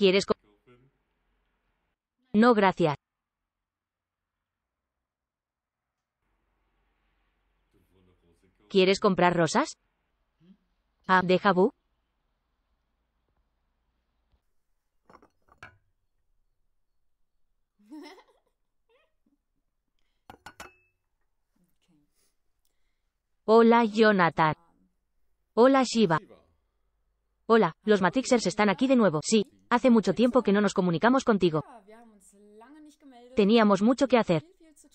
¿Quieres? No, gracias. ¿Quieres comprar rosas? Ah, de Jabu. Hola, Jonathan. Hola, Shiva. Hola, los Matrixers están aquí de nuevo. Sí, Hace mucho tiempo que no nos comunicamos contigo. Teníamos mucho que hacer,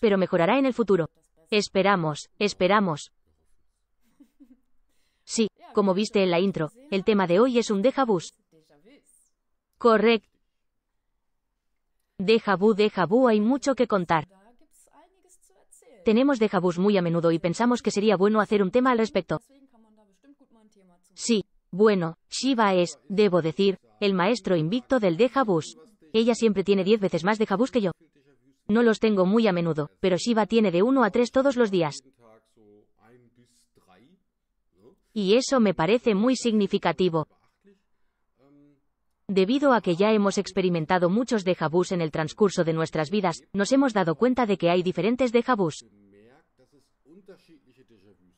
pero mejorará en el futuro. Esperamos, esperamos. Sí, como viste en la intro, el tema de hoy es un déjà vu. Correcto. Déjà vu, déjà vu, hay mucho que contar. Tenemos déjà vu muy a menudo y pensamos que sería bueno hacer un tema al respecto. Sí, bueno, Shiva es, debo decir, el maestro invicto del Deja Bus. Ella siempre tiene 10 veces más Deja Bus que yo. No los tengo muy a menudo, pero Shiva tiene de uno a tres todos los días. Y eso me parece muy significativo. Debido a que ya hemos experimentado muchos deja vu en el transcurso de nuestras vidas, nos hemos dado cuenta de que hay diferentes deja vu.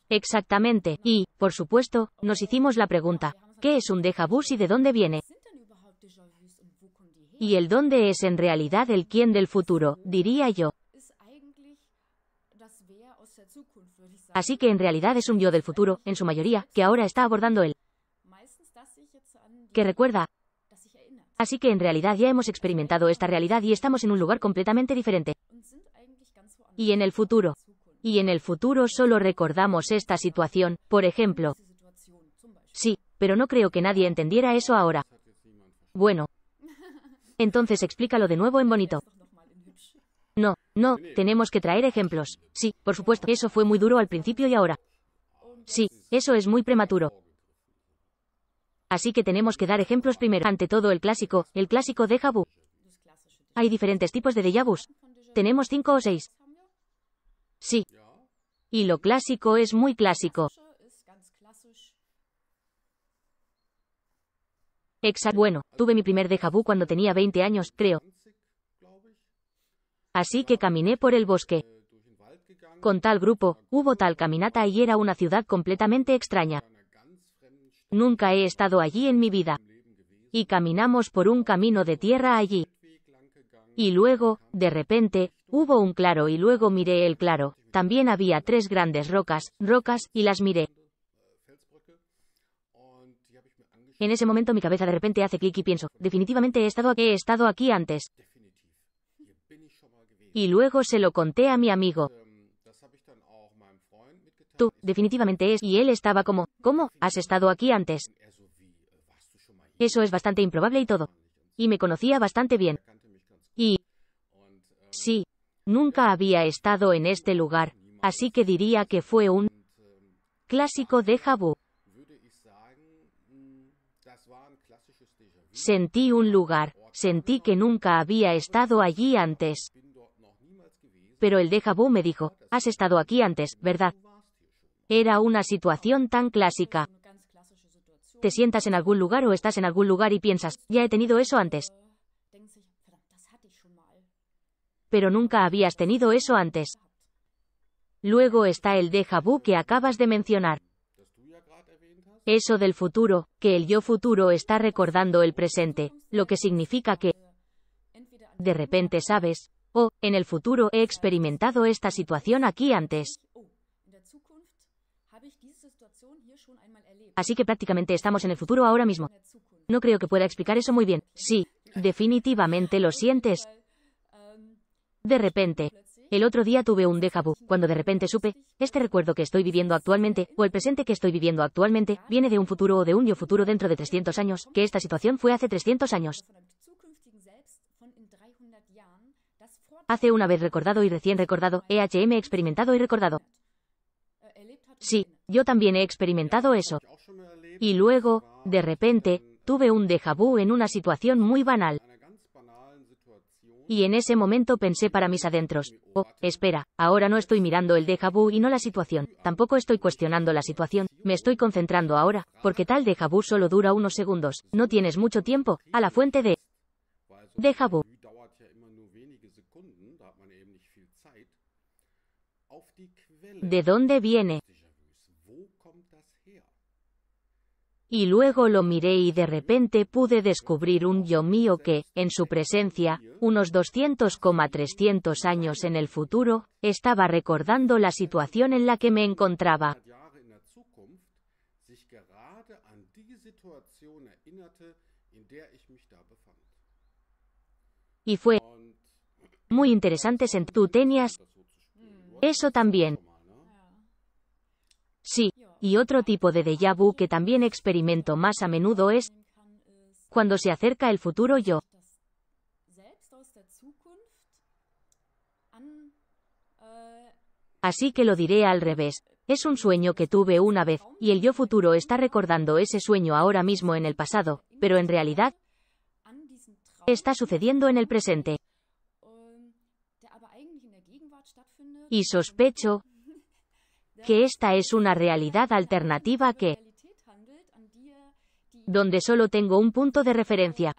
Exactamente, y, por supuesto, nos hicimos la pregunta, ¿qué es un deja vu y de dónde viene? Y el dónde es en realidad el quién del futuro, diría yo. Así que en realidad es un yo del futuro, en su mayoría, que ahora está abordando él. que recuerda. Así que en realidad ya hemos experimentado esta realidad y estamos en un lugar completamente diferente. Y en el futuro. Y en el futuro solo recordamos esta situación, por ejemplo. Sí, pero no creo que nadie entendiera eso ahora. Bueno, entonces explícalo de nuevo en bonito. No, no, tenemos que traer ejemplos. Sí, por supuesto, eso fue muy duro al principio y ahora. Sí, eso es muy prematuro. Así que tenemos que dar ejemplos primero. Ante todo, el clásico, el clásico de vu. Hay diferentes tipos de déjà Vu. Tenemos cinco o seis. Sí. Y lo clásico es muy clásico. Exacto. Bueno, tuve mi primer déjà cuando tenía 20 años, creo. Así que caminé por el bosque. Con tal grupo, hubo tal caminata y era una ciudad completamente extraña. Nunca he estado allí en mi vida. Y caminamos por un camino de tierra allí. Y luego, de repente, hubo un claro y luego miré el claro. También había tres grandes rocas, rocas, y las miré. En ese momento mi cabeza de repente hace clic y pienso, definitivamente he estado aquí, he estado aquí antes. Y luego se lo conté a mi amigo. Tú, definitivamente es, y él estaba como, ¿cómo? ¿Has estado aquí antes? Eso es bastante improbable y todo. Y me conocía bastante bien. Y... Sí. Nunca había estado en este lugar, así que diría que fue un clásico de Jabu. Sentí un lugar, sentí que nunca había estado allí antes. Pero el déjà me dijo, has estado aquí antes, ¿verdad? Era una situación tan clásica. Te sientas en algún lugar o estás en algún lugar y piensas, ya he tenido eso antes. Pero nunca habías tenido eso antes. Luego está el déjà que acabas de mencionar. Eso del futuro, que el yo futuro está recordando el presente, lo que significa que de repente sabes, oh, en el futuro he experimentado esta situación aquí antes. Así que prácticamente estamos en el futuro ahora mismo. No creo que pueda explicar eso muy bien. Sí, definitivamente lo sientes. De repente, el otro día tuve un déjà vu, cuando de repente supe, este recuerdo que estoy viviendo actualmente, o el presente que estoy viviendo actualmente, viene de un futuro o de un yo futuro dentro de 300 años, que esta situación fue hace 300 años. Hace una vez recordado y recién recordado, EHM experimentado y recordado. Sí, yo también he experimentado eso. Y luego, de repente, tuve un déjà vu en una situación muy banal. Y en ese momento pensé para mis adentros, oh, espera, ahora no estoy mirando el déjà vu y no la situación, tampoco estoy cuestionando la situación, me estoy concentrando ahora, porque tal déjà vu solo dura unos segundos, no tienes mucho tiempo, a la fuente de déjà vu. ¿De dónde viene? Y luego lo miré y de repente pude descubrir un yo mío que, en su presencia, unos 200,300 años en el futuro, estaba recordando la situación en la que me encontraba. Y fue muy interesante sentir tú tenías mm. eso también. Sí, y otro tipo de déjà vu que también experimento más a menudo es cuando se acerca el futuro yo. Así que lo diré al revés. Es un sueño que tuve una vez, y el yo futuro está recordando ese sueño ahora mismo en el pasado, pero en realidad está sucediendo en el presente. Y sospecho que esta es una realidad alternativa que, donde solo tengo un punto de referencia.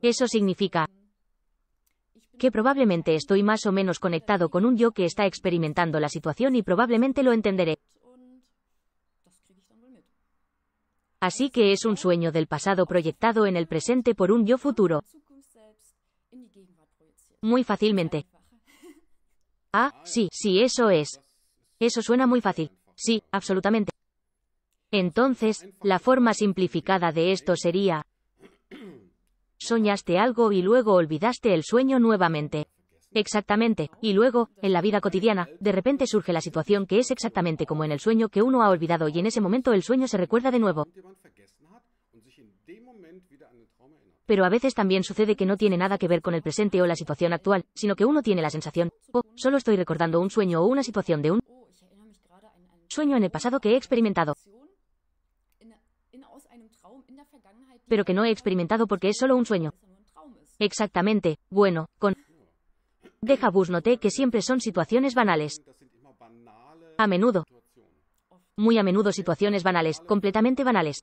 Eso significa que probablemente estoy más o menos conectado con un yo que está experimentando la situación y probablemente lo entenderé. Así que es un sueño del pasado proyectado en el presente por un yo futuro. Muy fácilmente. Ah, sí, sí, eso es. Eso suena muy fácil. Sí, absolutamente. Entonces, la forma simplificada de esto sería, soñaste algo y luego olvidaste el sueño nuevamente. Exactamente. Y luego, en la vida cotidiana, de repente surge la situación que es exactamente como en el sueño que uno ha olvidado y en ese momento el sueño se recuerda de nuevo. Pero a veces también sucede que no tiene nada que ver con el presente o la situación actual, sino que uno tiene la sensación, oh, solo estoy recordando un sueño o una situación de un sueño en el pasado que he experimentado, pero que no he experimentado porque es solo un sueño. Exactamente, bueno, con... Deja noté que siempre son situaciones banales. A menudo. Muy a menudo situaciones banales, completamente banales.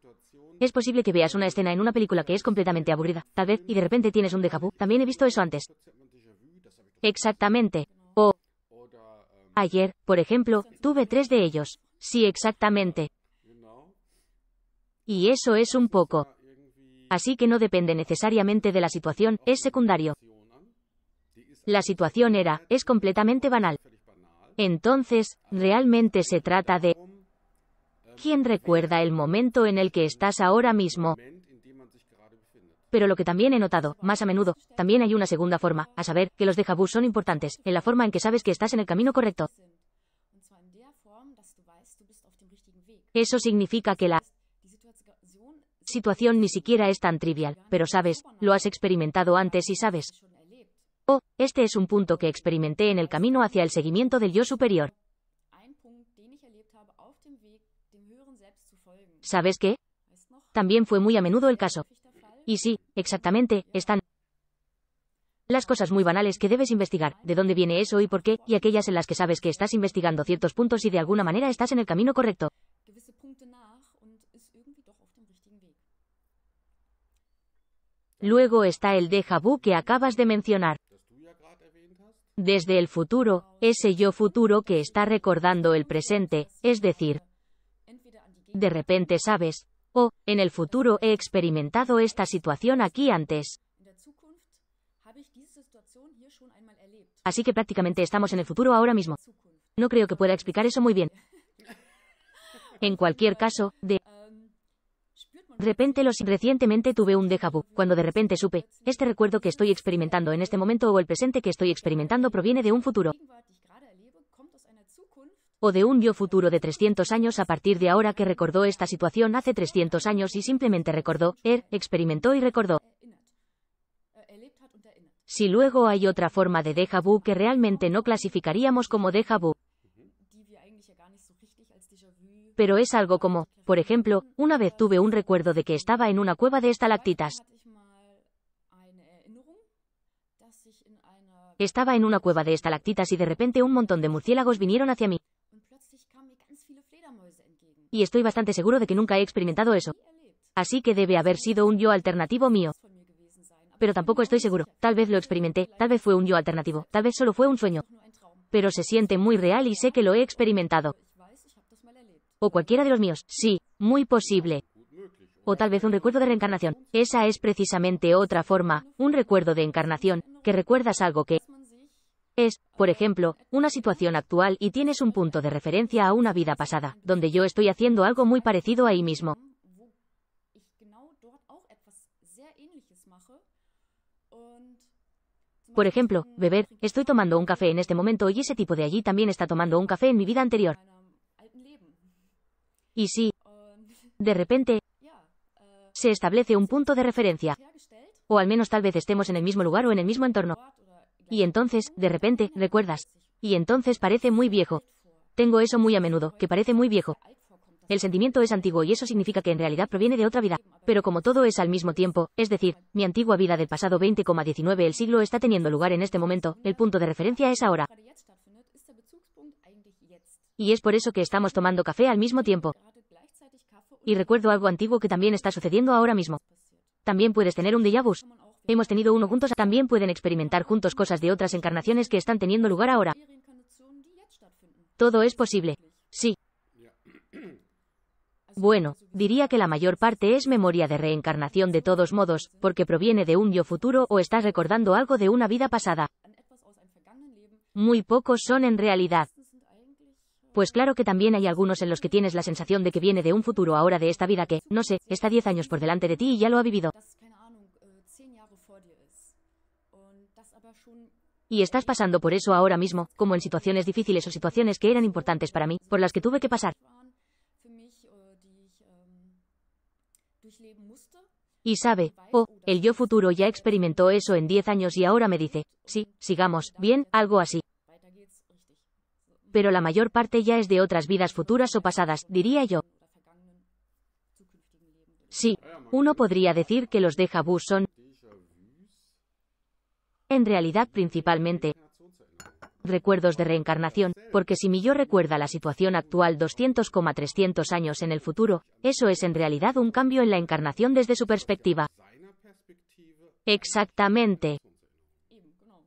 Es posible que veas una escena en una película que es completamente aburrida, tal vez, y de repente tienes un déjà También he visto eso antes. Exactamente. O, Ayer, por ejemplo, tuve tres de ellos. Sí, exactamente. Y eso es un poco. Así que no depende necesariamente de la situación, es secundario. La situación era, es completamente banal. Entonces, realmente se trata de... ¿Quién recuerda el momento en el que estás ahora mismo? Pero lo que también he notado, más a menudo, también hay una segunda forma, a saber, que los déjà son importantes, en la forma en que sabes que estás en el camino correcto. Eso significa que la situación ni siquiera es tan trivial, pero sabes, lo has experimentado antes y sabes. Oh, este es un punto que experimenté en el camino hacia el seguimiento del yo superior. ¿Sabes qué? También fue muy a menudo el caso. Y sí, exactamente, están las cosas muy banales que debes investigar, de dónde viene eso y por qué, y aquellas en las que sabes que estás investigando ciertos puntos y de alguna manera estás en el camino correcto. Luego está el déjà vu que acabas de mencionar. Desde el futuro, ese yo futuro que está recordando el presente, es decir, de repente sabes, o, oh, en el futuro he experimentado esta situación aquí antes. Así que prácticamente estamos en el futuro ahora mismo. No creo que pueda explicar eso muy bien. En cualquier äh, caso, de ähm, repente los recientemente tuve un déjà vu, cuando de repente supe, este recuerdo que estoy experimentando en este momento o el presente que estoy experimentando proviene de un futuro o de un yo futuro de 300 años a partir de ahora que recordó esta situación hace 300 años y simplemente recordó, er, experimentó y recordó. Si luego hay otra forma de déjà vu que realmente no clasificaríamos como déjà vu, pero es algo como, por ejemplo, una vez tuve un recuerdo de que estaba en una cueva de estalactitas. Estaba en una cueva de estalactitas y de repente un montón de murciélagos vinieron hacia mí y estoy bastante seguro de que nunca he experimentado eso. Así que debe haber sido un yo alternativo mío. Pero tampoco estoy seguro. Tal vez lo experimenté, tal vez fue un yo alternativo, tal vez solo fue un sueño. Pero se siente muy real y sé que lo he experimentado. O cualquiera de los míos. Sí, muy posible. O tal vez un recuerdo de reencarnación. Esa es precisamente otra forma, un recuerdo de encarnación, que recuerdas algo que, es, por ejemplo, una situación actual y tienes un punto de referencia a una vida pasada, donde yo estoy haciendo algo muy parecido ahí mismo. Por ejemplo, beber, estoy tomando un café en este momento y ese tipo de allí también está tomando un café en mi vida anterior. Y si, de repente, se establece un punto de referencia, o al menos tal vez estemos en el mismo lugar o en el mismo entorno, y entonces, de repente, recuerdas. Y entonces parece muy viejo. Tengo eso muy a menudo, que parece muy viejo. El sentimiento es antiguo y eso significa que en realidad proviene de otra vida. Pero como todo es al mismo tiempo, es decir, mi antigua vida del pasado 20,19 el siglo está teniendo lugar en este momento, el punto de referencia es ahora. Y es por eso que estamos tomando café al mismo tiempo. Y recuerdo algo antiguo que también está sucediendo ahora mismo. También puedes tener un déjà vu. Hemos tenido uno juntos, también pueden experimentar juntos cosas de otras encarnaciones que están teniendo lugar ahora. Todo es posible. Sí. Bueno, diría que la mayor parte es memoria de reencarnación de todos modos, porque proviene de un yo futuro o estás recordando algo de una vida pasada. Muy pocos son en realidad. Pues claro que también hay algunos en los que tienes la sensación de que viene de un futuro ahora de esta vida que, no sé, está 10 años por delante de ti y ya lo ha vivido. Y estás pasando por eso ahora mismo, como en situaciones difíciles o situaciones que eran importantes para mí, por las que tuve que pasar. Y sabe, oh, el yo futuro ya experimentó eso en 10 años y ahora me dice, sí, sigamos, bien, algo así. Pero la mayor parte ya es de otras vidas futuras o pasadas, diría yo. Sí, uno podría decir que los deja vu son en realidad principalmente recuerdos de reencarnación, porque si mi yo recuerda la situación actual 200,300 años en el futuro, eso es en realidad un cambio en la encarnación desde su perspectiva. Exactamente.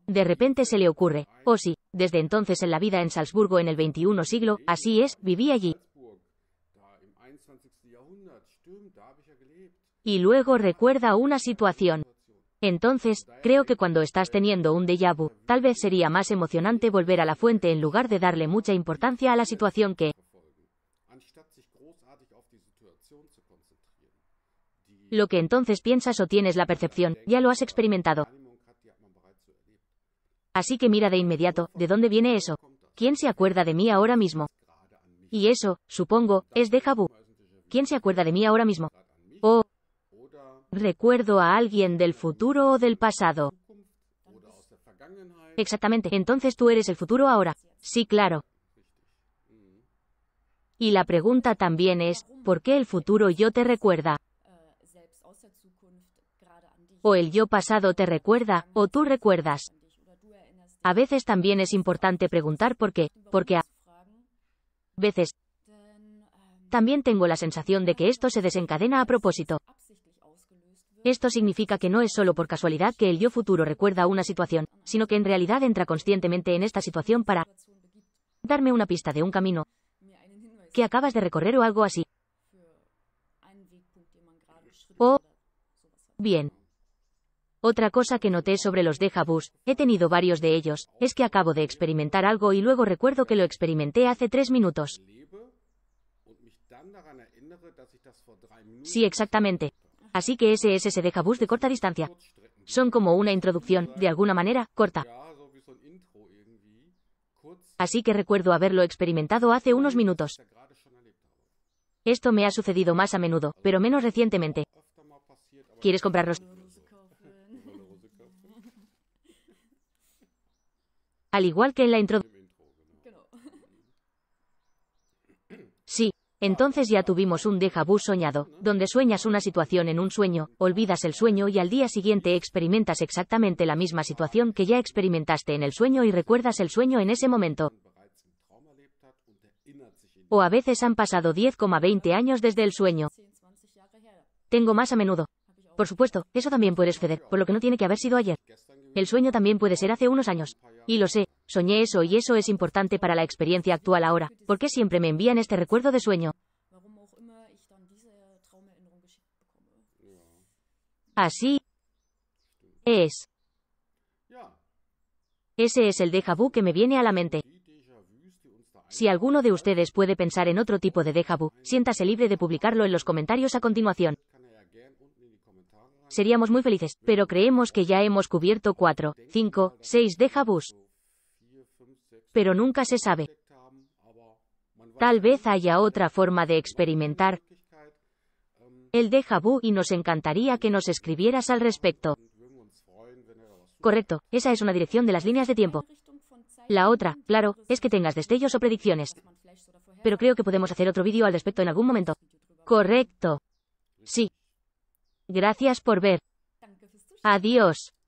De repente se le ocurre, oh sí, desde entonces en la vida en Salzburgo en el 21 siglo, así es, viví allí. Y luego recuerda una situación. Entonces, creo que cuando estás teniendo un déjà vu, tal vez sería más emocionante volver a la fuente en lugar de darle mucha importancia a la situación que lo que entonces piensas o tienes la percepción, ya lo has experimentado. Así que mira de inmediato, ¿de dónde viene eso? ¿Quién se acuerda de mí ahora mismo? Y eso, supongo, es de vu. ¿Quién se acuerda de mí ahora mismo? Oh, recuerdo a alguien del futuro o del pasado. Exactamente, entonces tú eres el futuro ahora. Sí, claro. Y la pregunta también es, ¿por qué el futuro yo te recuerda? O el yo pasado te recuerda, o tú recuerdas. A veces también es importante preguntar por qué, porque a veces también tengo la sensación de que esto se desencadena a propósito. Esto significa que no es solo por casualidad que el yo futuro recuerda una situación, sino que en realidad entra conscientemente en esta situación para darme una pista de un camino que acabas de recorrer o algo así. O bien. Otra cosa que noté sobre los Deja vus, he tenido varios de ellos, es que acabo de experimentar algo y luego recuerdo que lo experimenté hace tres minutos. Sí, exactamente. Así que SSD bus de corta distancia. Son como una introducción, de alguna manera, corta. Así que recuerdo haberlo experimentado hace unos minutos. Esto me ha sucedido más a menudo, pero menos recientemente. ¿Quieres comprarlos? Al igual que en la introducción. Sí, entonces ya tuvimos un déjà vu soñado, donde sueñas una situación en un sueño, olvidas el sueño y al día siguiente experimentas exactamente la misma situación que ya experimentaste en el sueño y recuerdas el sueño en ese momento. O a veces han pasado 10,20 años desde el sueño. Tengo más a menudo. Por supuesto, eso también puedes suceder, por lo que no tiene que haber sido ayer. El sueño también puede ser hace unos años. Y lo sé, Soñé eso y eso es importante para la experiencia actual ahora. ¿Por qué siempre me envían este recuerdo de sueño? Así es. Ese es el déjà vu que me viene a la mente. Si alguno de ustedes puede pensar en otro tipo de déjà vu, siéntase libre de publicarlo en los comentarios a continuación. Seríamos muy felices, pero creemos que ya hemos cubierto 4, 5, 6 déjà vus pero nunca se sabe. Tal vez haya otra forma de experimentar el déjà vu y nos encantaría que nos escribieras al respecto. Correcto, esa es una dirección de las líneas de tiempo. La otra, claro, es que tengas destellos o predicciones. Pero creo que podemos hacer otro vídeo al respecto en algún momento. Correcto. Sí. Gracias por ver. Adiós.